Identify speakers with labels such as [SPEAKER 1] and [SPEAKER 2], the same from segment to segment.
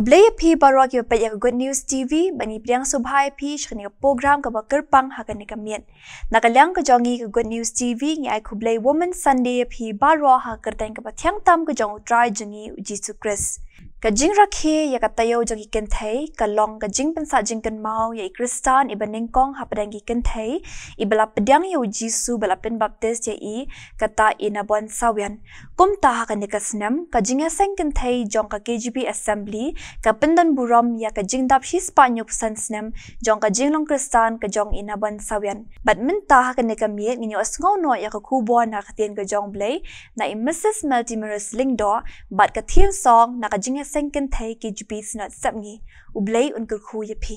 [SPEAKER 1] Kublai pi baru lagi pa yang good news tv bani priang subhai pi shkhani program ka ba kirpang ha kanika mien nakalyang ka jongi ka good news tv ni ai kublai woman sunday pi baru ha kirtang ka yang thyang tam ka jong try jungi jesus christ Kajing jing rakhi ya ka tayo jogi ken thai ka long ka jing jing ken mau ya kristan iba baning kong ha padang ken thai i bala padang yo jisu bala pen baptist ya i kata ina bon sawian. kum ta ha ka nikasnam ka jing asang thai jong ka kgb assembly ka pendan buram ya kajing jing dap his panyuk sansnam jong kajing jing long kristan ka jong ina bon sawian. bat min ta ha ka nikami ni yo asngo no ya ka kubo na ka tien ka jong blay na i mrs multimerus lingdo bat ka song na ka jing sinken thay ki jbis nat sapni, ublei unkul khuya e pi.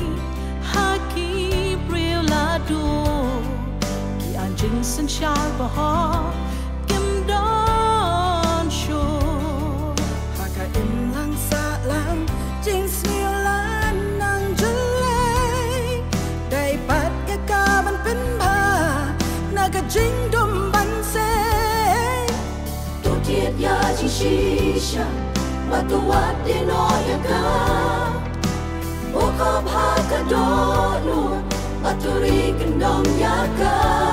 [SPEAKER 2] sân chào và họ kiếm đón chùa Haka im lặng xa lắm chính siêu lan nang jule Đầy bát ya ca ban pin ba na ka jing dum ban se Tu thiết ya chi chi sha Mà tu wat đi no ya ca Ô khắp hạ ca đô nua Mà tu ri kinh đông ya ca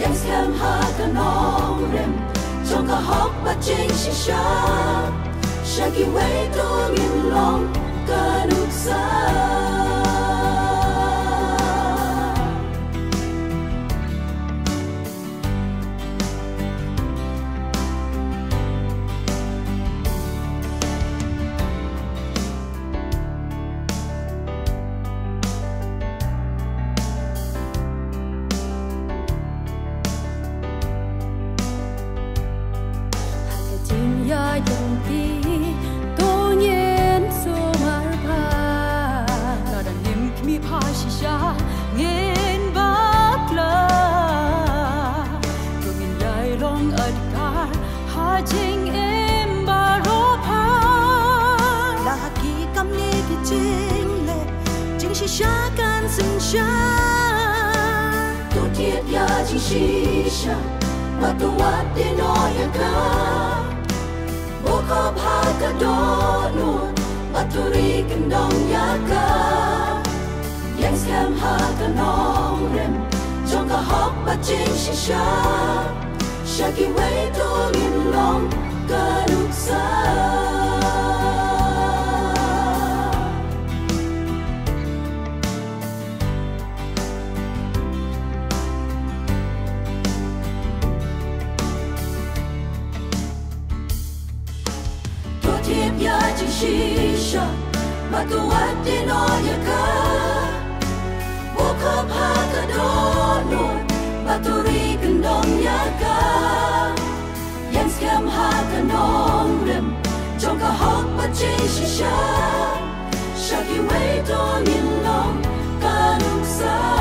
[SPEAKER 2] ha Jenskem hakan omrem Jonka hoppa jinsi sha Shaki wei to min long Kanuk sa Shisha Matuwat dinoya ka Boko bhaka dono Maturi kendong yaka Yang scam haka nong rem Jongka hok bacing shisha Shaki way to lin long Karuksa شيشة ما تودي نويكا بوكب هاكا دونون ما تريك نوميكا ينس كم هاكا نومرم جونكا هوكبا شيشة شاكي ويتون يلوم كانوكسا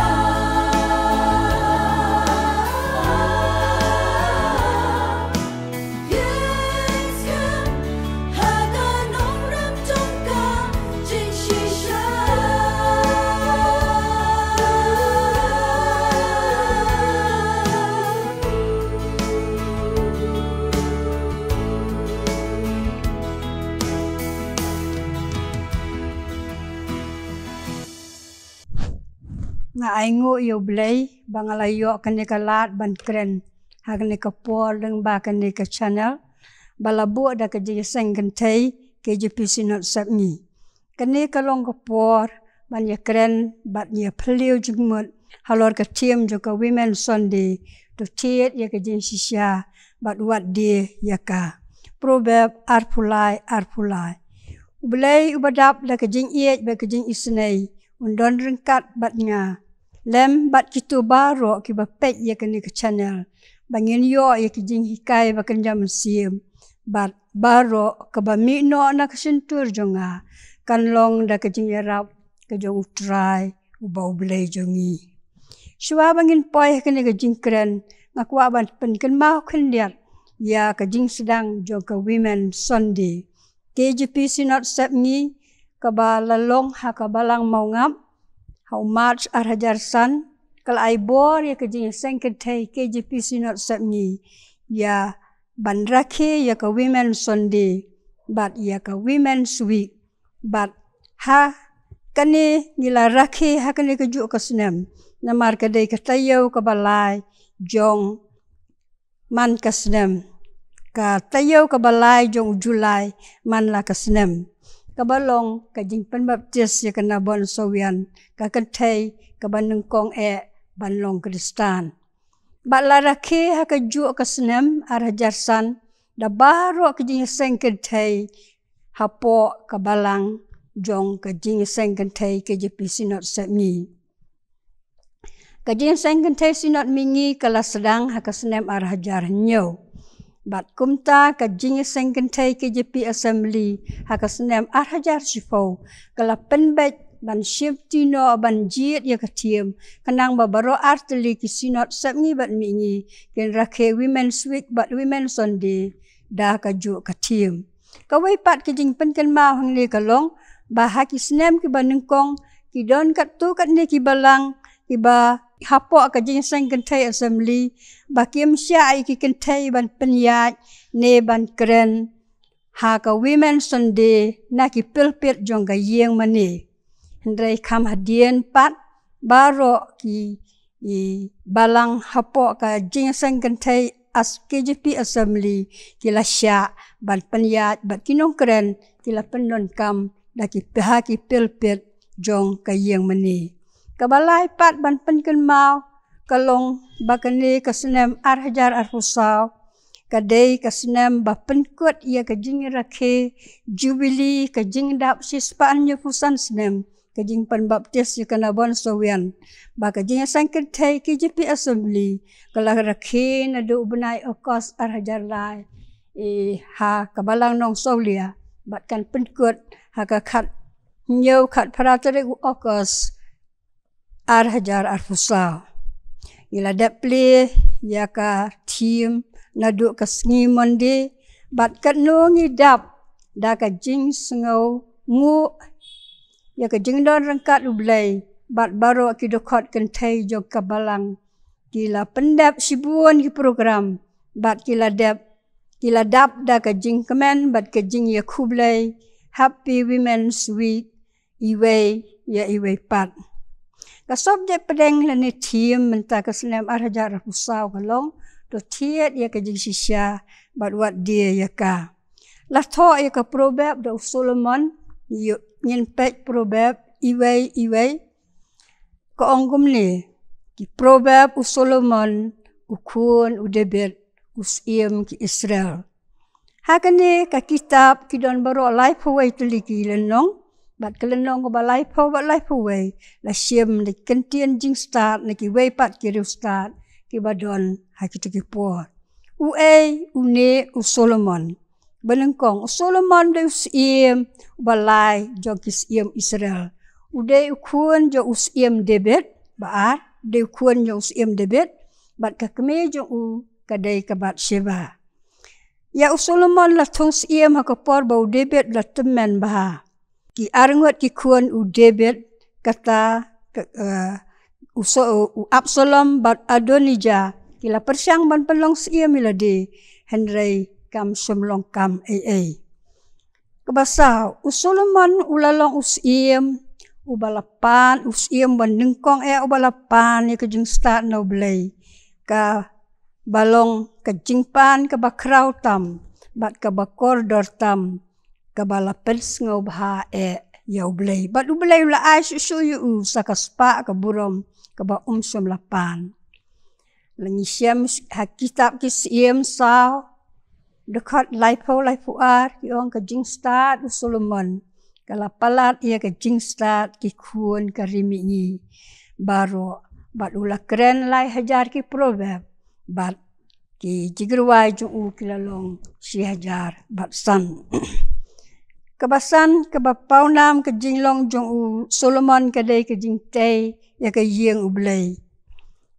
[SPEAKER 1] ngu yo blay bang la yo kan ni kalat ban kren ha kan ni ka por dang ba kan ka channel bala bu da ka ji seng kan thai ke ji pi si not sap ni kan ka long ka por ban ye kren ba ye phliu ju mu ha lor ka tiem ju ka women sunday to tiet ye ka ji si sha ba wat di ya ka proverb arpulai arpulai ubelai ubadap da ka ji ye ba ka ji isnai undon ringkat bat lem bat kitu baru ki bepek ye kene ke channel bangin yo ya ki jing hikai ba ken jam bat baru ke ba mi no na ke sentur jonga kan long da ke jing rap ke jong try u bau blai jongi shua bangin poi kene ke jing kren ngaku aban pen ken mau ken dia ya ke jing sedang jong ke women sunday KJP Synod Sepngi balang ha mau ngap how much arhajar san kalai bor ya kejing sang ketai kjp sinot sabni ya banrake ya ka women sunday but ya ka women week but ha kani nila rakhi ha kani kejuk ka sunam na mar ka dei ka ka balai jong man ka sunam ka tayau ka balai jong julai man la ka sunam ka ba long ka jing pen ba jes ya kana bon so wian ka kan thai ka ba nung kong e ban long kristan ba la ra ha ke ha ka ju ka snem ar ha jar san da ba ro ka jing seng ke thai ha po ka ba lang jong ka jing seng ke thai ke je pi si not sa mi ka jing seng ke thai si not mi ngi ka la sedang ha ka snem ar ha jar nyau bat kumta ka jing seng ken ke jp assembly ha ka snem ar hajar shifo kala pen bet ban shif ti no ban jiet ye ka tiem kanang ba baro ar tli ki sinot sap bat mi ni ken rakhe women week bat women sunday da ka ju ka tiem ka wai pat ke jing pen ken ma hang ni ka long ba ha ki snem ki ban kong ki don kat tu kat ni ki balang ki ba ហពកកជាញសេងកន្ធៃអសម្លីបាគីមជាអីគីកន្ធៃបានបញ្ញាណេបានក្រិនហាកវីមែនសុនឌីណាគីពិលពិតជងកាយៀងម៉នីហិនរៃខមហឌៀនប៉តបារោគីបាឡាំងហពកកជាញសេងកន្ធៃអស្គីជីពីអសម្លីគីឡាជាបានបញ្ញាបាគីនងក្រិនគីឡាពិននកំណាគីពហាគីពិលពិតជងកាយៀងម៉នី Kebalai pat ban pen ken mau ke long ba keni ke senem ar hajar ar husau ke ke senem ba pen kut ia ke jing rakhe jubili ke jing dap si span fusan senem ke jing pen baptis ye kana bon sowian ba ke jing sangkit thai ke je pi assembly ke rakhe na do benai okos ar hajar lai i e, ha kebalang nong solia ba kan pen kut ha ka khat nyau khat para tere okos ar hajar ar fusa. Ila dat ple ya ka tim nadu ka sngi mondi bat ka no ngi dap da ka jing sngo ngu ya ka jing don rengkat u blai bat baro ki do khot kan thai jo ka balang kila pendap sibuan ki program bat kila dap kila dap da ka jing kemen bat ka jing ya khu blai happy women sweet, iway ya iway pat ก็สบเด็ดประเด็งและในทีมมันตากสนามอาราจารพุสาวกลงตัวเทียดยากจิงชิชาบัดวัดเดียยากาละท้อยากปรบแบบดอกโซลมอนยุยินเป็ดปรบแบบอีเวยอีเวยก็องกุมเน่กิปรบแบบอุโซลมอนอุคุนอุเดเบตอุสเอียมกิอิสราเอลฮักเน่กับคิตาบกิดอนบรอไลฟ์เอาไว้ตลิกีเลนน้องบัดกลนองกบไลพอบัดไลพอเวและเชียมในกันเตียนจิงสตาร์ในกิเวปัดกิริวสตาร์กิบาดอนหากิตกิปวดอูเออูเนอูโซโลมอนบันังกองโซโลมอนได้อุสเอียมบาลายจอกิสเอียมอิสราเอลอูได้ควรจออุสเอียมเดบิดบาร์ได้ควรจออุสเอียมเดบิดบัดกะเมจออูกะได้กะบัดเชบา Ya Usulman la tungs iem ha kapar bau debet la temen bahar ki arngot ki Kuan u David kata uh, eh, uso u Absalom bat Adonija kila persiang ban pelong sia mila Henry kam semlong kam AA. Kebasa u Solomon ulalong us iem u balapan us iem ban nengkong e u balapan ni kejing start no blay ka balong kejing pan ke bakrau bat ke bakor dor kabala pers ngau bha e ya ublei ba du blei la ai su su yu u sa ka spa ka burom ka ba um som la pan la ni siam ha kitab ki siam sa de kat lai po lai po ar ki ang ka jing start u solomon ka la palat ia ka jing start ki khuon ka rimi ni baro ba du la kren lai hajar ki proverb ba ki jigruwai ju u ki long si hajar ba san kebasan ke paunam ke jinglong jong u solomon ke dei ke jingtei ya ke yeng u blei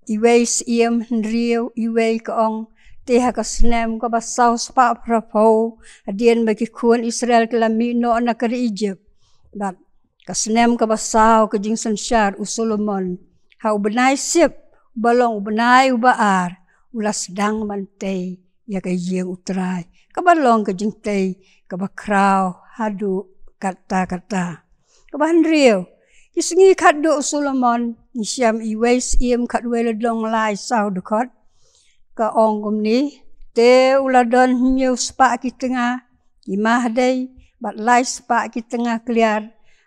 [SPEAKER 1] iwei siem hndrio iwei ke ong te ha ke snem ke basau spa propo adien bagi kuan israel ke lamino na ke ijep bat ke snem ke basau ke jing sensar u solomon ha u benai sip balong u benai u baar ulas dang mantei ya ke yeng utrai ke balong ke jingtei ke bakrau hadu kata-kata. Kebahan riau. Isngi kat duk Sulaiman, isyam iwais iam kat duwe ledong lai saw dekat. Ke onggum ni, te uladon nyew sepak ki tengah, imah dey, bat lai sepak ki tengah keliar,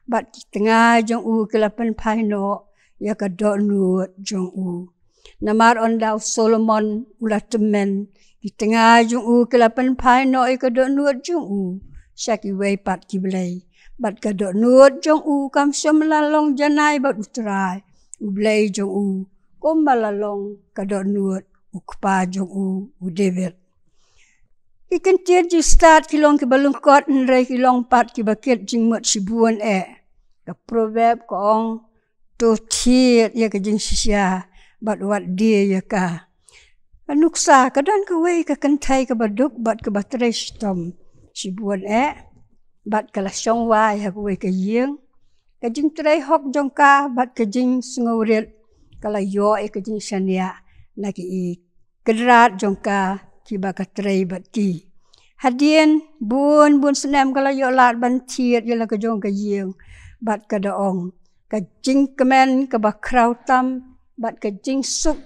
[SPEAKER 1] bat ki tengah jong u kelapan paino, ya ke dok nuat jong u. Namar on daw Sulaiman ulat ki tengah jong u kelapan paino, ya ke dok nuat jong u. ชักวัยปัดกิบเลยบัดกระโดดนวดจงอูคำชมลาลงจะนายบัดอุตรายอุเลยจงอูก้มบาลลงกระโดดนวดอุกปาจงอูอุเดวิดอีกันเจียนจูสตาร์ทกิลองกิบลุงกอดนเรกิลองปัดกิบเกตจิงหมดสิบวนแอกับโปรแวบของตัวเทียดยากจิงชิชาบัดวัดเดียยากาอนุกษากระดันกเวกับกันไทยกับบัดดุกบัดกับบัตรเรชตอม chỉ buồn ế bạn cả là trong vai hay quay cái riêng cái chính trái học trong ca bạn cái chính sung riết cả là yo ấy cái chính eh, sanh ya là cái cái eh, ra trong ca khi bạn cái trái bạn kỳ hạt điên buồn buồn sanh em cả là yo lạt bản thiệt yo là cái trong cái riêng bạn cả đó ông cái chính cái men cái bạc khâu tâm bạn cái chính xúc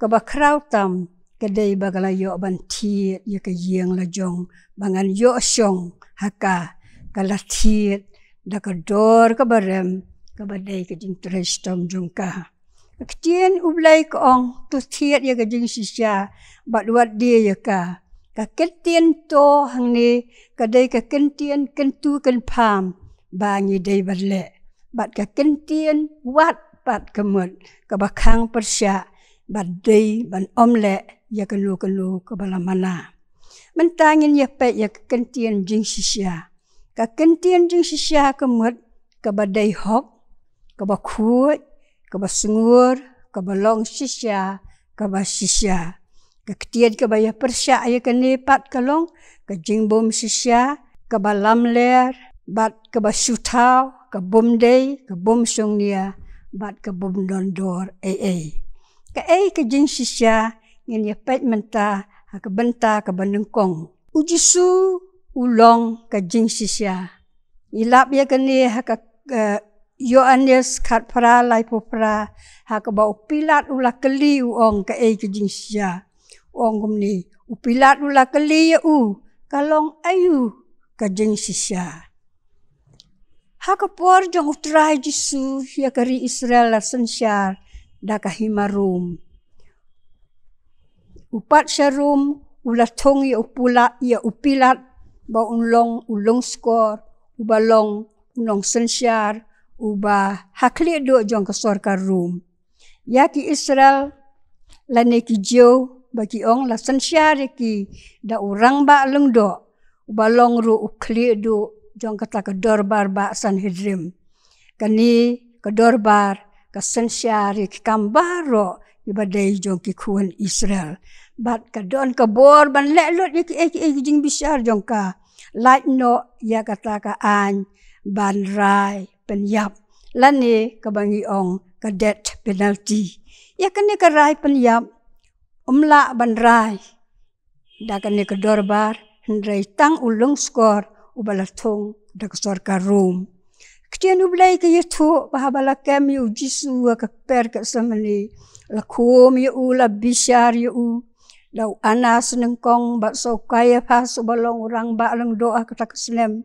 [SPEAKER 1] cái bạc khâu tâm kedai bagala yo ban ti ye ke yeng la jong bangan yo syong haka kala ti da ka dor ka barem ka badai ke jing tresdom jong ka ktien ublai ka ong tu ti ye ke jing sisya bat wat dia ye ka ka ketien to hang ni kedai ka kentien kentu ken pam bangi dei berle bat ka kentien wat bat kemut ka bakang persya bat dei ban omlek ya kelu kelu ke bala mana. Mentangin ya pet ya kentian jing sisia. Ka kentian jing sisia ke mud ke badai hok, ke bakut, ke sungur, ke balong sisia, ke basisya. Ke ketian ke bayah persia ya ke nepat kalong, ke jing bom sisia, ke balam ler, bat ke basutau, ke bom day, ke bom sungnia, bat ke bom dondor, ee. Ke ee ke jing sisia ngin ye pet menta ha ke benta ke benengkong. Uji su ulong ke jing sisya. Ilap ye ke ni ha ke yo kat pra lai po pra ha ke ba upilat ula keli uong ke ei ke jing sisya. Uong kum ni upilat ula keli u kalong ayu ke jing sisya. Ha ke por jong utrai jisu ya ke ri Israel la sensyar da ke himarum upat syarum ulathong ia upula ia upilat ba unlong ulong skor ubalong unong sensyar uba hakli do jong kesor karum ya ki israel la neki jo bagi ong la sensyar ki da urang ba lung do ubalong ru ukli do jong kata ke dorbar ba sanhedrin kani ke dorbar ke sensyar ki kambaro ibadai jong ki kuan Israel. Bat eh, eh, ka don ka bor ban le lut ki ek ek jing bisar jong ka. Lat no ya kata ka an ban rai pen yap. Lan ni ka bangi ong ka debt penalty. Ya kan ni ka rai pen yap. Umla ban rai. Da kan ni ka dor bar. Hendrai tang ulung skor ubalatong da kesor ka room. Kecian ubelai ke yutuk bahabala kami uji suwa ke per ke semeni lakum yu la bisyar yu lau ana senengkong ba so kaya fa so balong urang ba lang doa kata kaslem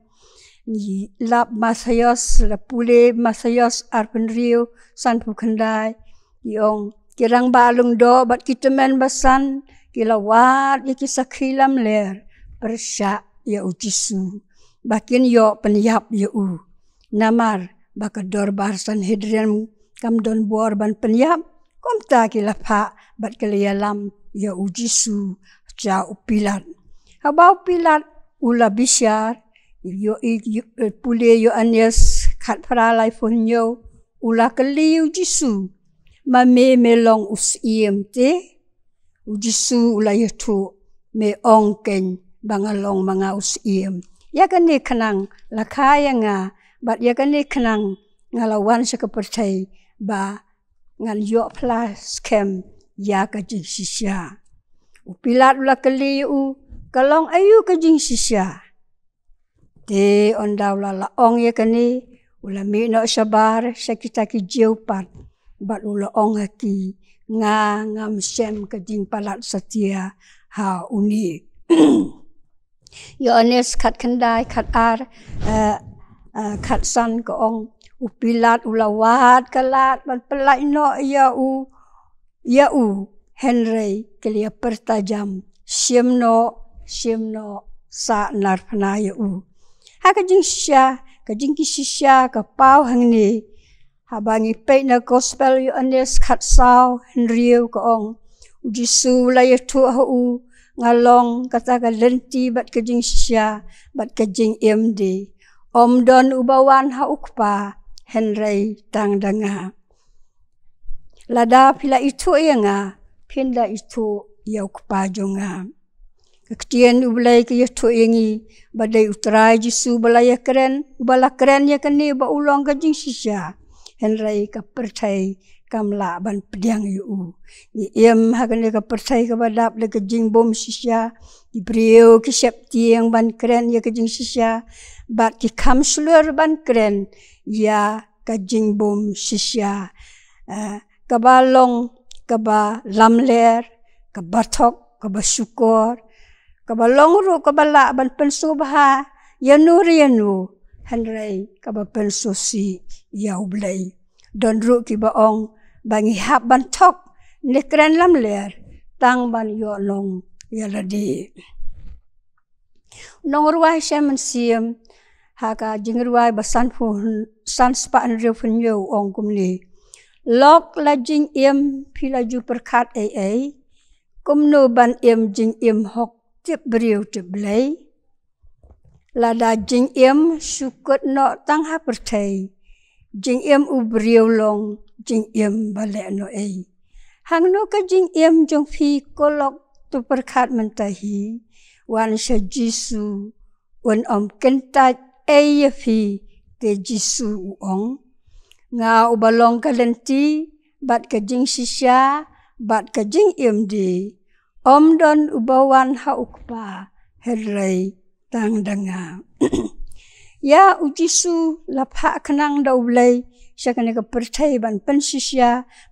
[SPEAKER 1] ni lap masayos la pule masayos arpen rio san pukendai yong kirang ba lang do ba kitemen basan kilawat iki sakhilam ler persya ya tisu. bakin yo penyap ya u namar bakador barsan hidrian kam don bor ban penyap ko mta ki la pha bat ke lia lam ya uji su cha u pilat ha ba u pilat u la bisya yo i pule yo e, anyes khat phra lai phun yo u la ke li uji su ma me me long us iem te uji su u la ye tu me ong keng bangalong manga us iem ya ka ni khnang la kha ya nga bat ya ka ni khnang ngala wan sa ka ba ngan yo pla skem ya ka jing sisya. U pilat ula keli u kalong ayu ka jing sisya. Te on daula la ong ye kani ula mi no sabar sa kita ki jiu pat bat ula ong aki e nga ngam sem ka jing palat satia ha uni. Yo anes kat kendai kat ar uh, uh, kat san ka ong U upilat ulawat kelat man pelai no ia u ia u henry kelia pertajam siem no siem no sa nar pna ya u ha ka jing sya ka jing ki sya ka pau hang ni ha bang pe na gospel yu anes khat sao henry ko ong u jisu la tu ha u ngalong kata ka lenti bat ka jing sya bat ka jing md om don ubawan ha ukpa Henry tang danga. Lada pila itu ia nga, pinda itu ia kupaju jonga. Ketian ubalai ke itu ingi, badai utrai jisu balai ya keren, ubala keren ya kene ba ulang kajing jing Henry kapertai kam la ban pediang yu u. Ni em hakan ka percaya ka badap le jing bom sisya, di brio ke siap tiang ban keren ya jing sisya, bat ki kam seluar ban keren ya kejing bom sisya. Uh, eh, ka ba long, ka ba lam ler, ka ba tok, ka ba syukur, ka ba long ru, ka ba la ban pensu bha, ya nur ya nu, ya hanrai ka ba pensu si ya ublai. Don ru ki ba ong, bang hab ban tok ni kren lam ler tang ban yo long ya ladi nong ruai sem siem ha ka jing ruai basan phu san spa an ri phun yo ong kum ni lok la jing em phi la ju per khat ai ai kum no ban em jing em hok ti briu ti blai la da jing em sukot no tang ha per thai jing em u briu long jing iem balik no ei. Hang no ke jing iem jong fi kolok tu perkat mentahi. Wan se jisu wan om kentat ei fi ke jisu uong. Nga ubalong kalenti bat ke jing sisya bat ke jing iem di. Om don ubawan ha ukpa herai tang danga. ya ujisu lapak kenang daulai. sakane ka perthai ban pan sisia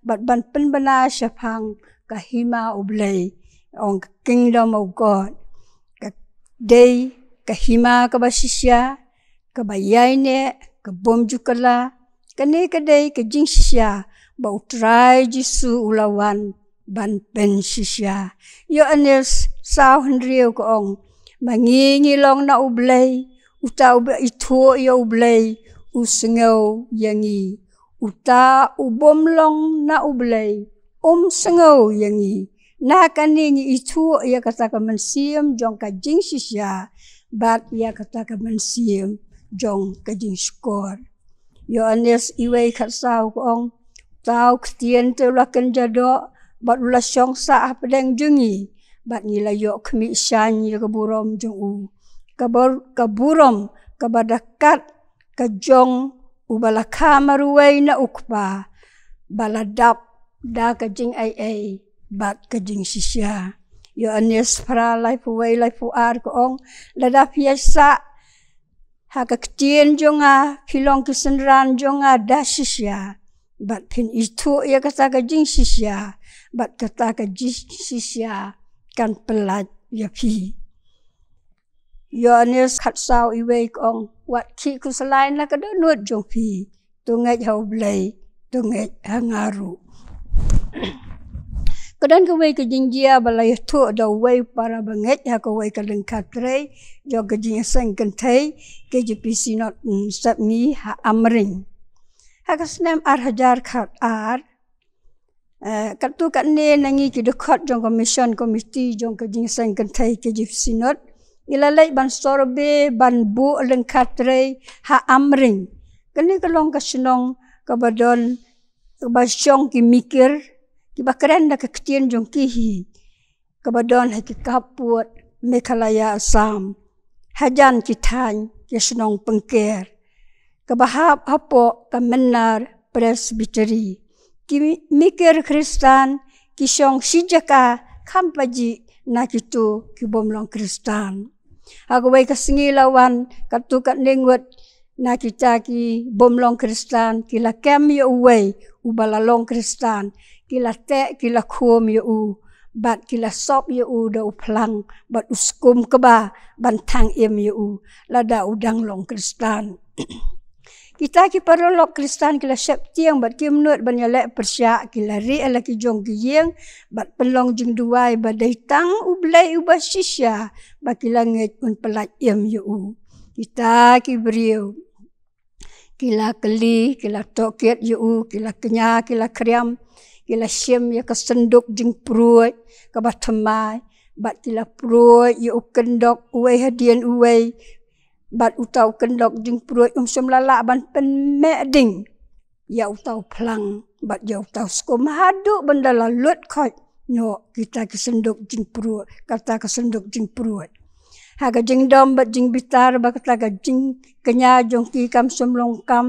[SPEAKER 1] bat ban pan bana saphang ka hima ublei on kingdom of god ka day, ka hima ka basisia ka bayaine ka jukala, ka ne ka day, ka jing sisia ba utrai jisu ulawan ban pen sisia yo anes sao henriu ko ong mangi ngi long na ublei uta ube itho yo ublei usengau yang i, uta ubomlong na ublay, um sengau yang i, na kaning itu ia kata kemensiam jong kajing sisya, bat ia kata kemensiam jong kajing skor. Yo anes iwe kasau kong, tau ketian terlakan jado, bat ulas syong sah pedang jengi, bat nila yo kemisanya keburom jong jengu Kabur, keburom kepada kat kajong ubala kamaruai na ukpa bala dap da kajing ai ai bat kajing sisya yo anes para life way life ar ko ong lada fiesa ha ka ktien jonga filong kisenran jonga da sisya bat pin itu ya kata kajing sisya bat kata kajing sisya kan pelat ya fi. Ya, Yohanes khát sao y về con wat khi cứ selain là cái đó nuốt trong phi tu nghe hậu lấy tu nghe hangaru cái đó cái về cái dinh dia bà lấy thua đầu para bằng hết ha cái về cái lần khát rei do cái dinh sang cần thấy cái chữ pc not ừ, sắp mi ha amring ha cái snem ar hajar khát ar à, các tu các nè nangi cái được khát trong commission committee trong cái dinh sang cần thấy cái chữ pc not ilalai ban sorbe ban bu lengkatre ha amring kene kelong ka senong ka badon ka basyong ki mikir ki bakren da ka ketien jong ki hi ka badon ha ki kapuat mekalaya asam hajan ki tan ki senong pengker ka bahap apo ka menar presbiteri ki mikir kristan ki syong sijaka kampaji nak itu kubom long kristan. Aku baik kesengi lawan katukat nengut na kita ki bom long kristan kila kem ye uwei ubala long kristan kila te kila kuom ye u bat kila sop ye u da u plang bat uskum keba bantang em ye u lada udang long kristan Kita ki perlu lo Kristen kila sep tiang bat ki menurut banyak persia kila ri ala ki jong ki yang bat pelong jing dua, bat datang ublay uba sisya bat ki langit un pelat yam yu. Kita ki beriu kila keli kila tokit yu kila kenya kila kriam kila syem ya kesenduk jing peruat kabah temai bat kila peruat yu kendok uai hadian uai bat utau kendok jing pruit um sum lala ban pen meding ya utau plang bat ya utau skom hadu benda lut kai no kita ke sendok jing pruit kata ke senduk jing pruit haga jing dom bat jing bitar bat kata ga jing kenya jong ki kam sum longkam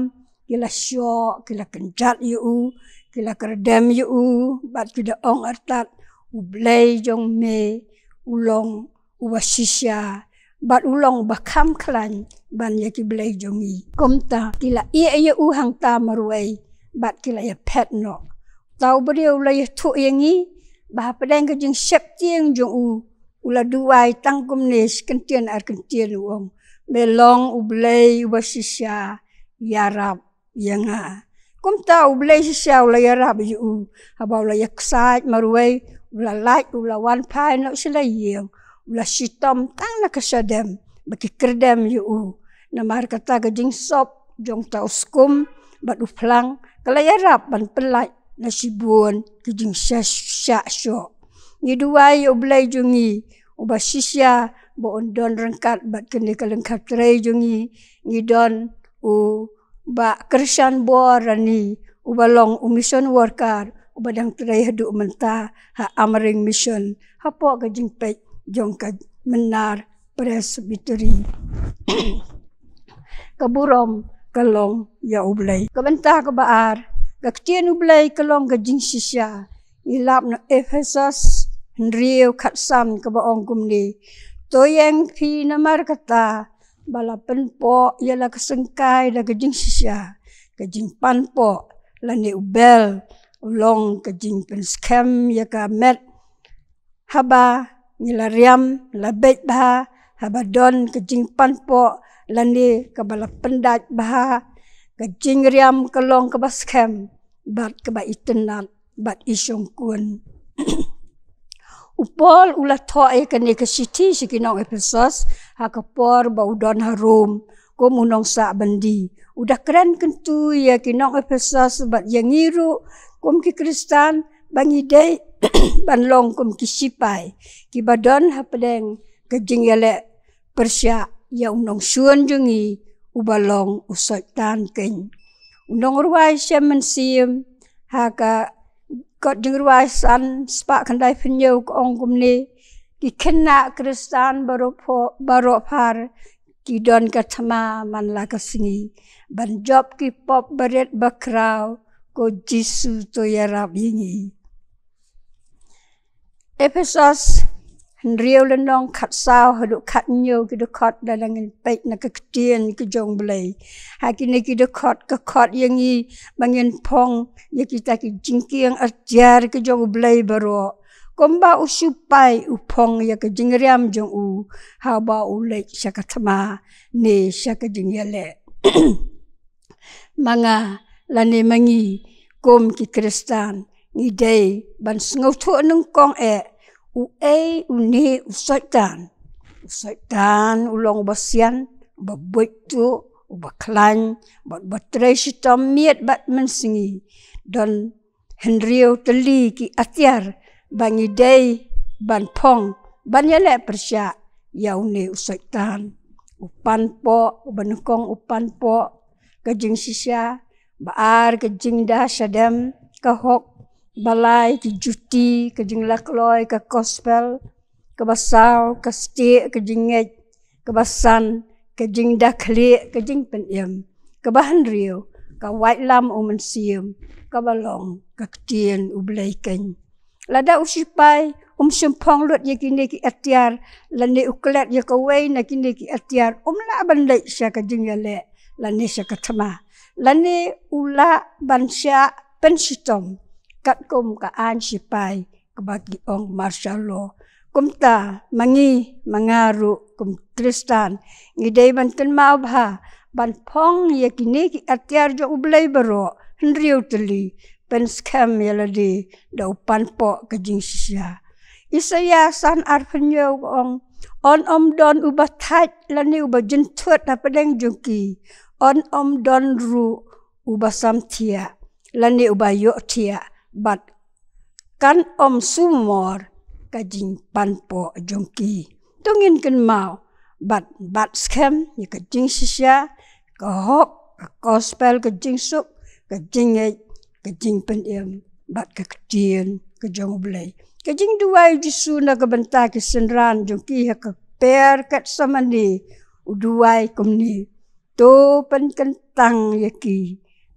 [SPEAKER 1] kila syok kila kenjat yu u kila kerdam yu u bat kida ong artat ublay jong me ulong uwasisya. Ulong bat ulong bakam klan ban ya ki blei jongi kom ta kila ia ia u hang ta maruai bat kila ya pet no tau beriau lai thu yangi ba pedang ke jing shep tiang jong u ula duai tang kom nes kentian ar kentian uong belong u blei u basisya yarab yanga kom ta u blei sisya ula yarab ju u haba ula yak saj maruai ula lait ula wan pai no sila yang ulah sitom tang nak kesadam bagi kerdam yu u namar kata gajing sop jong tau skum batu plang kelayarap ban pelai nasi buon gajing syas syak syok ni dua yu belai jungi uba sisya boon don rengkat bat kene kelengkat rei jungi ni don u ba kersan borani uba long umission worker uba dang trei hadu menta ha amring mission ha hapo gajing pek jongka menar presbiteri. Keburom kelong ya ublay. Kebentah kebaar. Kaktian ublay kelong ke jing sisya. Ilap na Ephesus. Nriu katsam kebaong kumni. Toyeng pi namar kata. Bala penpo ialah kesengkai da ke jing sisya. Ke jing panpo. Lani ubel. Ulong ke jing penskem ya ka met. Haba ngilariam labet bah habadon kencing panpo lani kebala pendat bah kencing riam kelong ke kem, bat keba itenat bat isong kun upol ulah toa ke ni ke siti sikinong episos ha kepor baudon harum ko munong sa bendi udah keren kentu ya kinong episos bat yang ngiru kum ke kristan bangi dei ban long kum kisipai ki badon ha pedeng kejing yale persia ya unong suan jungi ubalong usot tan keng unong ruai semen siem ha ka kot jung ruai san spak kandai penyau ke ong kum ni ki kena kristan baro po baro par ki don ka tama man la ka singi ban job ki pop beret bakrau ko jisu to ya rab yingi Ephesus hen riau le nong khat sao ha du khat nyo ki du khat da la ngin pek na ka ha, ktien ya ki jong blei ha ki ne ki du khat ka khat yang yi bang yin phong ye ki ta ki jing kiang a jar ki jong blei baro kom ba u su pai u phong ye ya ki jing riam jong u ha ba u le sha ka thama ne sha ka jing ya le manga la ne mangi kom ki kristan ngi dei ban sngau thu nung kong e eh. U U E, uei uni usaitan usaitan ulong basian babuitu ubaklan bat batrei sita miet bat mensingi dan henrio teli ki atiar bangi dei ban pong ban yale persia ya uni usaitan upan po ubanukong upan po kajing sisya baar kajing da sadam kahok balai ke juti ke jengla kloy ke kospel ke basau ke stik ke jinget ke basan ke jing dakli ke jing penyem ke bahan rio ke white lam u mensiem ke balong ke ketien u blaiken lada usipai um sempong lut ye kini ki atiar lani u klet ye ke wei na kini ki atiar um la bandai sya ke jing yale lani sya ke tama lani ula bansya pensitom kat kum ka an sipai kabagi ông martial law. Kumta, mangi, mangaru, kum tristan, ngiday man kan maabha, ban pong yakiniki atyar jo ublay baro, henriw tali, pen scam yaladi, daw panpo kajing sisya. Isaya san arpanyo ông, on om don uba tat lani uba jentut na padang jungki, on om don ru uba samtia, lani uba yok tia, บัดกันอมสุมอร์กจิงปันปอจงกีต้องินกันเมาบัดบัดสเคมยกจิงชิชาก็ฮอกก็กอสเปลกจิงสุกกจิงเอกจิงเป็นเอ็มบัดกเจียนกจงเบลกจิงดูไอจิสูนักบันตากิสันรานจงกีฮักเปียร์กัดสมันีอุดูไอคุมนีโตเป็นกันตังยกี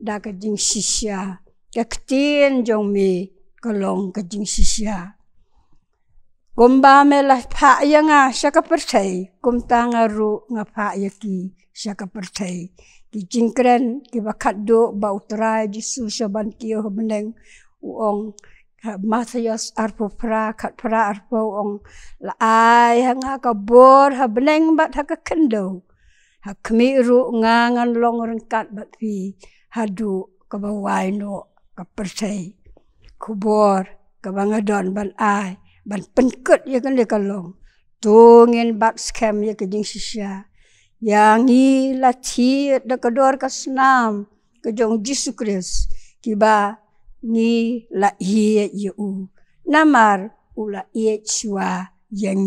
[SPEAKER 1] ดากจิงชิชา Ketien jong mi kalong kajing sisya. Gomba me la pa'ya nga syaka pertai, gomta nga ru nga pa'ya ki syaka pertai. Ki jingkren, ki bakat do, ba utarai jisu syaban kiyo hubeneng uong Matthias ya arpo pra, kat pra arpo uong la ay hanga ka bor hubeneng ha bat haka kendo. Ha kemi ngangan long rengkat bat fi hadu kabawai no ke persai kubur ban ai ban penkut ye kan le kalong tungin bat scam ye ke ding sisya yang i lati ke dor ke senam ke jong jisu kris kiba ni la ye ye u namar ula ye chua yang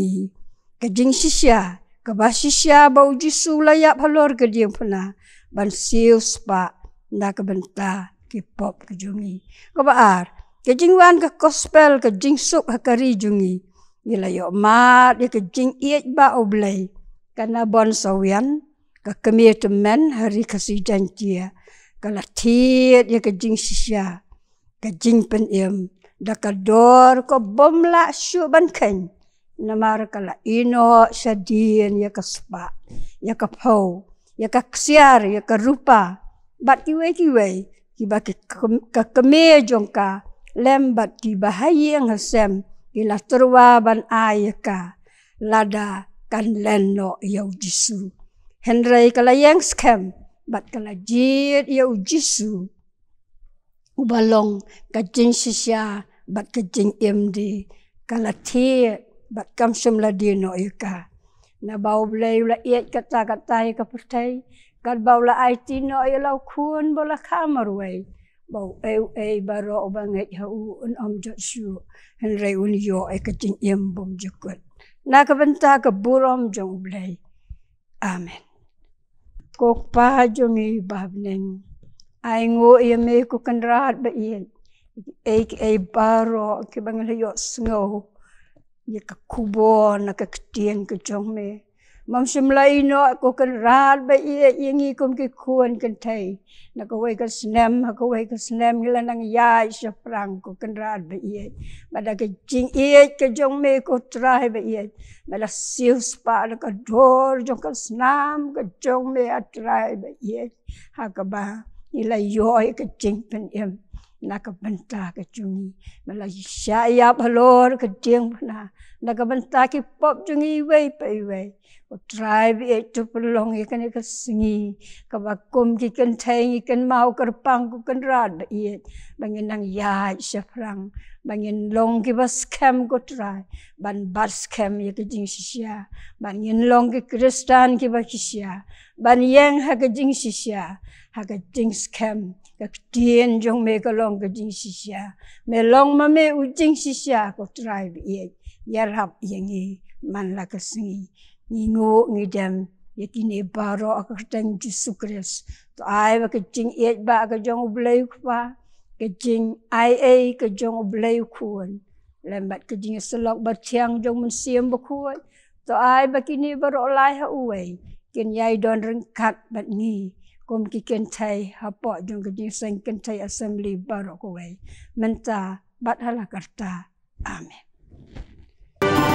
[SPEAKER 1] ke ding sisya ke ba sisya bau jisu layak halor ke ding pernah ban siu spa nak bentar K-pop ke jungi. Ko baar, ke jingwan ke gospel ke jingsuk ke kari jungi. Ila yo mat ye ke jing iet ba oblei. Kana bon sawian ke kemie to men hari kasih janjia. Kala tiet ye ke jing sisya. Ke jing pen im. Daka dor ko bom la syu ban ken. Namar kala ino sadien ye ke spa. Ye ke pau. Ye ke ksiar ye ke rupa. Bat iwe-iwe. Ye ke iba ke kakeme jongka lembat di bahaya yang hasem ila terwa ban ayaka lada kan lenno ya ujisu hendrai kala yang skem bat kala jit ya ujisu ubalong ka jin sisya bat ka jin md kala ti bat kam sum ladino ika na bau blai la iet kata kata ka pertai kal baula ai tino ai e lau kun bola kamar wei bo e e baro bang e ha u un am jo shu hen rei un yo e ka tin yem bom je kut na ka ban ka buram jong blei amen ko pa jo mi bab neng ai ngo e me ku kan rat ba yen e e baro ki bang le yo sngo ye ka kubo na ka ktien ka jong me mam sim lai no ko kan rat ba ye ying ki kum ki kuan kan thai na ko wai ka snem ha ko wai ka snem ngila nang ya i sha prang ko kan rat ba ye ba da ke jing ye ke jong me ko trai ba ye ba la siu spa da ka dor jong ka snam ka jong me a trai ba ye ha ka ba ni lai yo ye ke jing pen em na ka ban ta ka jung ni ba la sha ya ba lor ka jing pa na Na ka ban ta ki pop jung i wei pa i wei. O trai bi e tu pa long i kan i e ka singi. Ka ba kum ki kan teng i kan mau kar pang ku kan rad ba i et. Bangin nang ya i sya prang. Bangin long ki ba skam ku trai. Ban bar skam i ka jing si sya. Bangin long ki kristan ki ba ki sya. Ban yang ha ka jing si sya. Ha ka jing skam. Ka kdien jong me ka long ka jing si sya. Me long ma me u jing si sya ku trai bi i e. et. Ya Rab yang ini manla kesini. Ingu ngidam ya tine baro aku kerteng Yesus Kristus. Tu ay wa kecing iat ba aku jong ublayu kwa. Kecing ay ay ke jong ublayu kuan. Lambat kecing selok bertiang jong mensiam bekuan. Tu ay wa kini baro lai ha uwey. Kini yai don rengkat bat ngi. Kom kikin tay hapo jong kecing sengkin tay assembly baro kuwey. Menta bat halakarta. Amin.